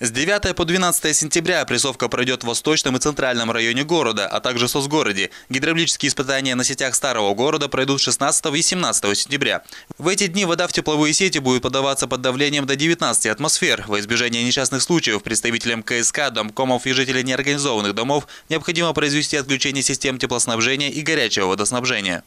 С 9 по 12 сентября прессовка пройдет в восточном и центральном районе города, а также соцгороде. Гидравлические испытания на сетях старого города пройдут 16 и 17 сентября. В эти дни вода в тепловые сети будет подаваться под давлением до 19 атмосфер. Во избежание несчастных случаев представителям КСК, домкомов и жителей неорганизованных домов необходимо произвести отключение систем теплоснабжения и горячего водоснабжения.